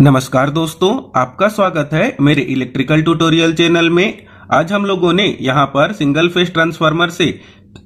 नमस्कार दोस्तों आपका स्वागत है मेरे इलेक्ट्रिकल ट्यूटोरियल चैनल में आज हम लोगों ने यहाँ पर सिंगल फेज ट्रांसफार्मर से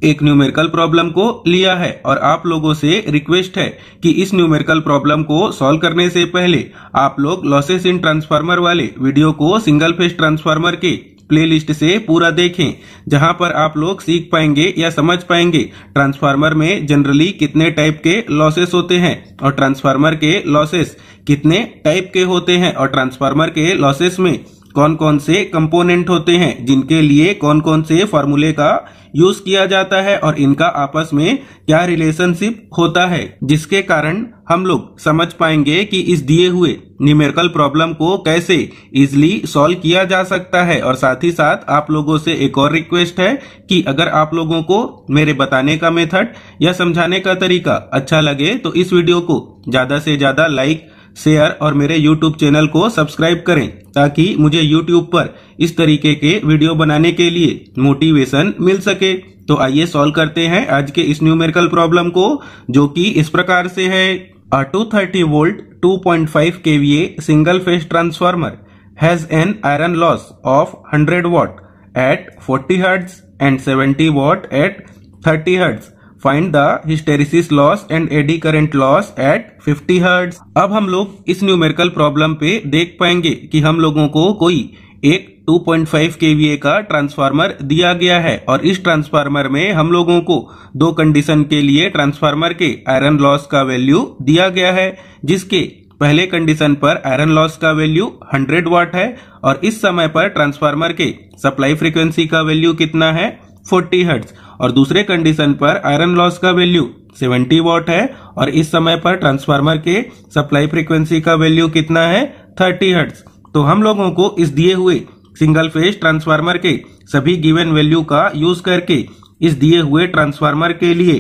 एक न्यूमेरिकल प्रॉब्लम को लिया है और आप लोगों से रिक्वेस्ट है कि इस न्यूमेरिकल प्रॉब्लम को सॉल्व करने से पहले आप लोग लॉसेस इन ट्रांसफार्मर वाले वीडियो को सिंगल फेज ट्रांसफार्मर के प्लेलिस्ट से पूरा देखें जहां पर आप लोग सीख पाएंगे या समझ पाएंगे ट्रांसफार्मर में जनरली कितने टाइप के लॉसेस होते हैं और ट्रांसफार्मर के लॉसेस कितने टाइप के होते हैं और ट्रांसफार्मर के लॉसेस में कौन कौन से कंपोनेंट होते हैं जिनके लिए कौन कौन से फॉर्मूले का यूज किया जाता है और इनका आपस में क्या रिलेशनशिप होता है जिसके कारण हम लोग समझ पाएंगे कि इस दिए हुए न्यूमेरिकल प्रॉब्लम को कैसे इजिली सॉल्व किया जा सकता है और साथ ही साथ आप लोगों से एक और रिक्वेस्ट है कि अगर आप लोगों को मेरे बताने का मेथड या समझाने का तरीका अच्छा लगे तो इस वीडियो को ज्यादा से ज्यादा लाइक शेयर और मेरे यूट्यूब चैनल को सब्सक्राइब करें ताकि मुझे यूट्यूब पर इस तरीके के वीडियो बनाने के लिए मोटिवेशन मिल सके तो आइए सॉल्व करते हैं आज के इस न्यूमेरिकल प्रॉब्लम को जो कि इस प्रकार से है uh 230 volt 2.5 kVA single phase transformer has an iron loss of 100 watt at 40 hertz and 70 watt at 30 hertz find the hysteresis loss and eddy current loss at 50 hertz अब हम लोग इस न्यूमेरिकल प्रॉब्लम पे देख पाएंगे कि हम लोगों को कोई एक 2.5 ए का ट्रांसफार्मर दिया गया है और इस ट्रांसफार्मर में हम लोगों को दो कंडीशन के लिए ट्रांसफार्मर के आयरन लॉस का वैल्यू दिया गया है जिसके पहले कंडीशन पर आयरन लॉस का वैल्यू 100 वाट है और इस समय पर ट्रांसफार्मर के सप्लाई फ्रीक्वेंसी का वैल्यू कितना है 40 हर्ट्स और दूसरे कंडीशन पर आयरन लॉस का वैल्यू 70 वॉट है और इस समय पर ट्रांसफार्मर के सप्लाई फ्रीक्वेंसी का वैल्यू कितना है 30 हर्ट्स तो हम लोगों को इस दिए हुए सिंगल फेज ट्रांसफार्मर के सभी गिवन वैल्यू का यूज करके इस दिए हुए ट्रांसफार्मर के लिए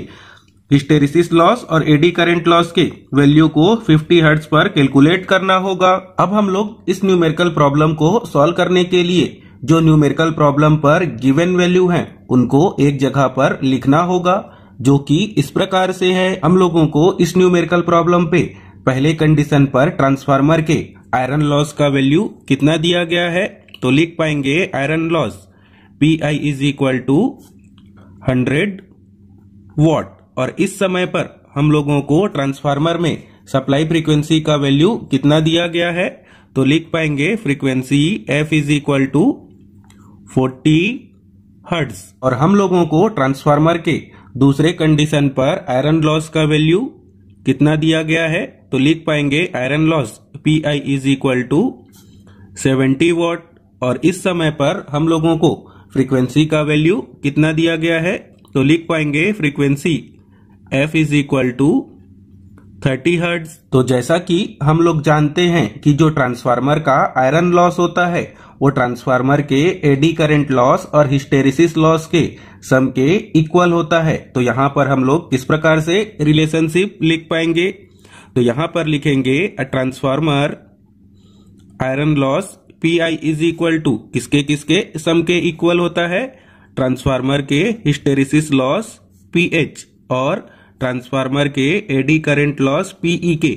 हिस्टेरिसिस लॉस और एडी करंट लॉस के वैल्यू को 50 हर्ट्स पर कैलकुलेट करना होगा अब हम लोग इस न्यूमेरिकल प्रॉब्लम को सॉल्व करने के लिए जो न्यूमेरिकल प्रॉब्लम पर गिवन वैल्यू है उनको एक जगह पर लिखना होगा जो कि इस प्रकार से है हम लोगों को इस न्यूमेरिकल प्रॉब्लम पे पहले कंडीशन पर ट्रांसफार्मर के आयरन लॉस का वैल्यू कितना दिया गया है तो लिख पाएंगे iron loss P I is equal to hundred watt और इस समय पर हम लोगों को ट्रांसफार्मर में सप्लाई फ्रीक्वेंसी का वैल्यू कितना दिया गया है तो लिख पाएंगे frequency F is equal to forty hertz और हम लोगों को ट्रांसफार्मर के दूसरे कंडीशन पर आयरन लॉस का वैल्यू कितना दिया गया है तो लिख पाएंगे iron loss P I is equal to seventy watt और इस समय पर हम लोगों को फ्रीक्वेंसी का वैल्यू कितना दिया गया है तो लिख पाएंगे frequency F is equal to 30 hertz तो जैसा कि हम लोग जानते हैं कि जो ट्रांसफार्मर का आयरन लॉस होता है वो ट्रांसफार्मर के एडी करंट लॉस और हिस्टेरिसिस लॉस के सम के इक्वल होता है तो यहाँ पर हम लोग किस प्रकार से रिलेशनशिप लिख पाएंगे तो यहाँ पर लिखेंगे uh transformer iron loss P I is equal to किसके किसके सम के इक्वल होता है ट्रांसफार्मर के हिस्टेरिसिस लॉस पी एच और ट्रांसफार्मर के एडी करंट लॉस पीई के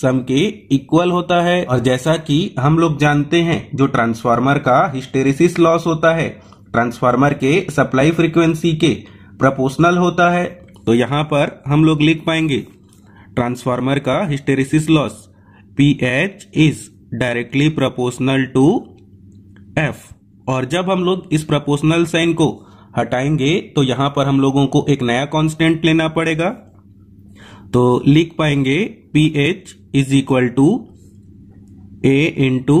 सम के इक्वल होता है और जैसा कि हम लोग जानते हैं जो ट्रांसफार्मर का हिस्टेरिस लॉस होता है ट्रांसफार्मर के सप्लाई फ्रीक्वेंसी के प्रोपोर्शनल होता है तो यहाँ पर हम लोग लिख पाएंगे ट्रांसफार्मर का hysteresis loss P H is directly proportional to F और जब हम लोग इस प्रपोर्शनल साइन को हटाएंगे तो यहाँ पर हम लोगों को एक नया कांस्टेंट लेना पड़ेगा तो लिख पाएंगे P H is equal to A into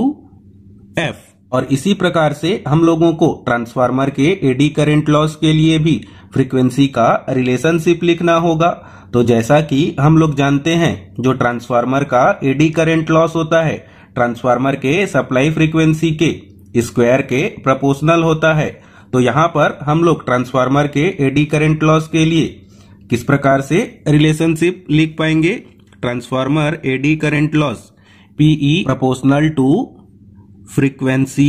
F और इसी प्रकार से हम लोगों को ट्रांसफार्मर के एडी करंट लॉस के लिए भी फ्रीक्वेंसी का रिलेशनशिप लिखना होगा तो जैसा कि हम लोग जानते हैं जो ट्रांसफार्मर का एडी करंट लॉस होता है ट्रांसफार्मर के सप्लाई फ्रीक्वेंसी के स्क्वायर के प्रोपोर्शनल होता है तो यहाँ पर हम लोग ट्रांसफार्मर के एडी करंट लॉस के लिए किस प्रकार से रिलेशनशिप लिख पाएंगे transformer eddy current loss P E proportional to frequency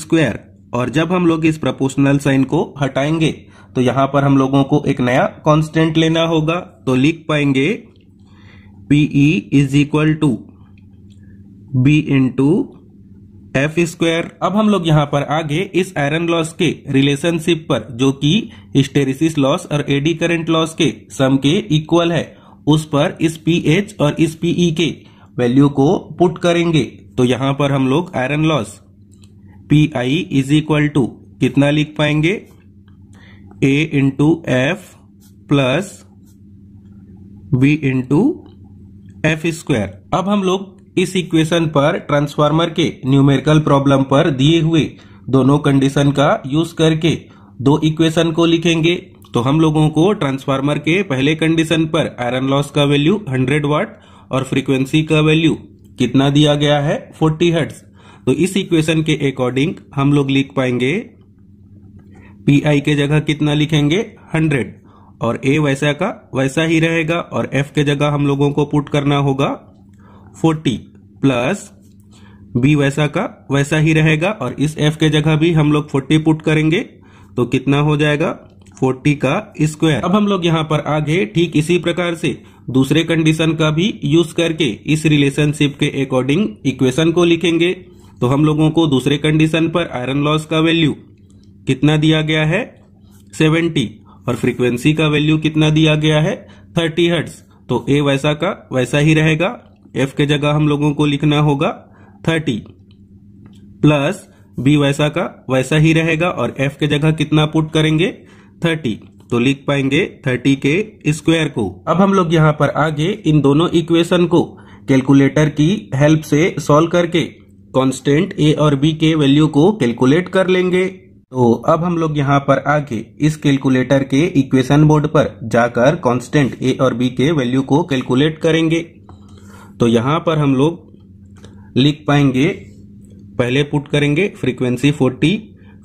square और जब हम लोग इस प्रपोशनल साइन को हटाएंगे तो यहां पर हम लोगों को एक नया कांस्टेंट लेना होगा तो लिख पाएंगे P E is equal to B into F square अब हम लोग यहाँ पर आगे इस आयरन लॉस के रिलेशनशिप पर जो कि स्टेरिस लॉस और एडी करंट लॉस के सम के इक्वल है उस पर इस पी एच और इस पीई e के वैल्यू को पुट करेंगे तो यहाँ पर हम लोग iron loss P I is equal to कितना लिख पाएंगे A into F plus B into F square अब हम लोग इस इक्वेशन पर ट्रांसफार्मर के न्यूमेरिकल प्रॉब्लम पर दिए हुए दोनों कंडीशन का यूज करके दो इक्वेशन को लिखेंगे तो हम लोगों को ट्रांसफार्मर के पहले कंडीशन पर आयरन लॉस का वैल्यू 100 वाट और फ्रीक्वेंसी का वैल्यू कितना दिया गया है 40 हर्ट्ज तो इस इक्वेशन के अकॉर्डिंग हम लोग लिख पाएंगे पी आई के जगह कितना लिखेंगे 100 और ए वैसा का वैसा ही रहेगा और एफ के जगह हम लोगों को पुट करना होगा फोर्टी प्लस बी वैसा का वैसा ही रहेगा और इस एफ के जगह भी हम लोग फोर्टी पुट करेंगे तो कितना हो जाएगा फोर्टी का स्क्वायर अब हम लोग यहाँ पर आगे ठीक इसी प्रकार से दूसरे कंडीशन का भी यूज करके इस रिलेशनशिप के अकॉर्डिंग इक्वेशन को लिखेंगे तो हम लोगों को दूसरे कंडीशन पर आयरन लॉस का वैल्यू कितना दिया गया है सेवेंटी और फ्रीक्वेंसी का वैल्यू कितना दिया गया है थर्टी हर्ट्ज तो ए वैसा का वैसा ही रहेगा एफ के जगह हम लोगों को लिखना होगा थर्टी प्लस बी वैसा का वैसा ही रहेगा और एफ के जगह कितना पुट करेंगे थर्टी तो लिख पाएंगे थर्टी के स्क्वायर को अब हम लोग यहाँ पर आगे इन दोनों इक्वेशन को कैलकुलेटर की हेल्प से सॉल्व करके कांस्टेंट ए और बी के वैल्यू को कैलकुलेट कर लेंगे तो अब हम लोग यहाँ पर आके इस कैलकुलेटर के इक्वेशन बोर्ड पर जाकर कांस्टेंट ए और बी के वैल्यू को कैलकुलेट करेंगे तो यहां पर हम लोग लिख पाएंगे पहले पुट करेंगे फ्रीक्वेंसी 40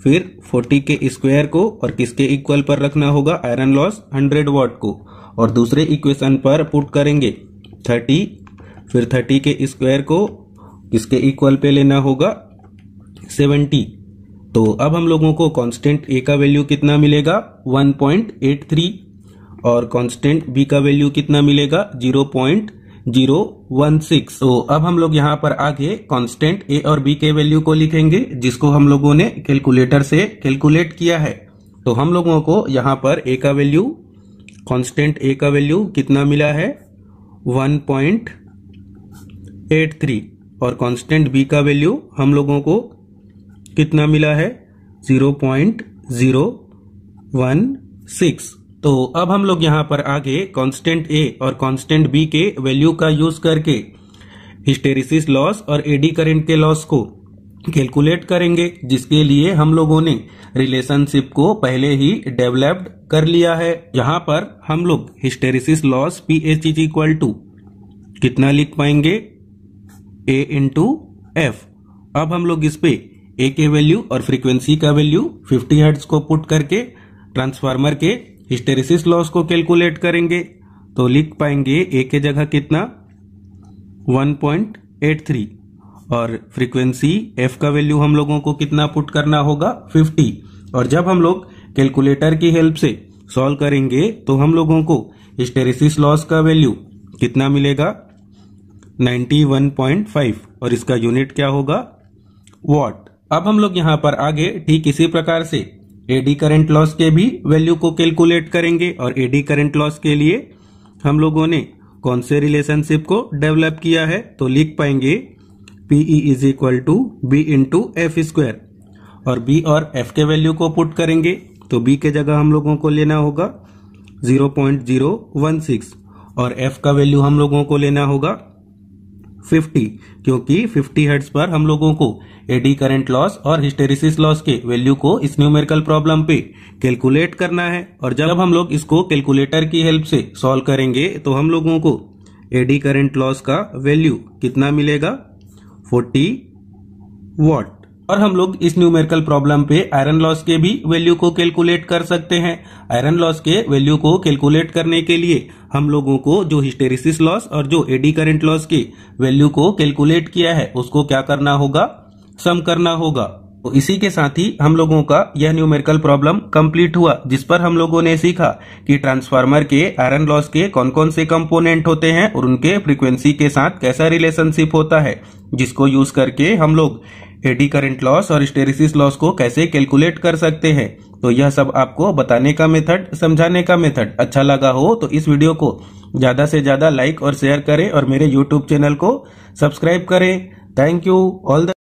फिर 40 के स्क्वायर को और किसके इक्वल पर रखना होगा आयरन लॉस 100 वॉट को और दूसरे इक्वेशन पर पुट करेंगे 30 फिर 30 के स्क्वायर को किसके इक्वल पे लेना होगा 70 तो अब हम लोगों को कांस्टेंट ए का वैल्यू कितना मिलेगा 1.83 और कांस्टेंट बी का वैल्यू कितना मिलेगा 0.83 जीरो वन सिक्स तो अब हम लोग यहाँ पर आगे कांस्टेंट ए और बी के वैल्यू को लिखेंगे जिसको हम लोगों ने कैलकुलेटर से कैलकुलेट किया है तो हम लोगों को यहाँ पर ए का वैल्यू कांस्टेंट ए का वैल्यू कितना मिला है वन पॉइंट एट थ्री और कांस्टेंट बी का वैल्यू हम लोगों को कितना मिला है सिक्स तो अब हम लोग यहाँ पर आगे कांस्टेंट ए और कांस्टेंट बी के वैल्यू का यूज करके हिस्टेरिसिस लॉस और एडी करंट के लॉस को कैलकुलेट करेंगे जिसके लिए हम लोगों ने रिलेशनशिप को पहले ही डेवलप्ड कर लिया है यहाँ पर हम लोग hysteresis loss P H is equal to कितना लिख पाएंगे ए इंटू एफ अब हम लोग इस पे ए के वैल्यू और फ्रीक्वेंसी का वैल्यू 50 हर्ट्ज को पुट करके ट्रांसफार्मर के हिस्टेरिस लॉस को कैलकुलेट करेंगे तो लिख पाएंगे ए के जगह कितना 1.83 और फ्रीक्वेंसी एफ का वैल्यू हम लोगों को कितना पुट करना होगा 50 और जब हम लोग कैलकुलेटर की हेल्प से सॉल्व करेंगे तो हम लोगों को स्टेरिस लॉस का वैल्यू कितना मिलेगा 91.5 और इसका यूनिट क्या होगा वॉट अब हम लोग यहां पर आगे ठीक इसी प्रकार से एडी करंट लॉस के भी वैल्यू को कैलकुलेट करेंगे और एडी करंट लॉस के लिए हम लोगों ने कौन से रिलेशनशिप को डेवलप किया है तो लिख पाएंगे P E is equal to B into F square और बी और एफ के वैल्यू को पुट करेंगे तो बी के जगह हम लोगों को लेना होगा सिक्स और एफ का वैल्यू हम लोगों को लेना होगा 50 क्योंकि 50 हर्ट्ज पर हम लोगों को एडी करंट लॉस और हिस्टेरिस लॉस के वैल्यू को इस न्यूमेरिकल प्रॉब्लम पे कैलकुलेट करना है और जब हम लोग इसको कैलकुलेटर की हेल्प से सॉल्व करेंगे तो हम लोगों को एडी करंट लॉस का वैल्यू कितना मिलेगा 40 वॉट और हम लोग इस न्यूमेरिकल प्रॉब्लम पे आयरन लॉस के भी वैल्यू को कैलकुलेट कर सकते हैं आयरन लॉस के वैल्यू को कैलकुलेट करने के लिए हम लोगों को जो हिस्टेरिस लॉस और जो एडी करेंट लॉस के वैल्यू को कैलकुलेट किया है उसको क्या करना होगा सम करना होगा तो इसी के साथ ही हम लोगों का यह न्यूमेरिकल प्रॉब्लम कंप्लीट हुआ जिस पर हम लोगों ने सीखा कि ट्रांसफार्मर के आयरन लॉस के कौन कौन से कंपोनेंट होते हैं और उनके फ्रीक्वेंसी के साथ कैसा रिलेशनशिप होता है जिसको यूज करके हम लोग एडी करंट लॉस और स्टेरिस लॉस को कैसे कैलकुलेट कर सकते हैं तो यह सब आपको बताने का मेथड समझाने का मेथड अच्छा लगा हो तो इस वीडियो को ज़्यादा से ज़्यादा लाइक और शेयर करें और मेरे यूट्यूब चैनल को सब्सक्राइब करें थैंक यू ऑल द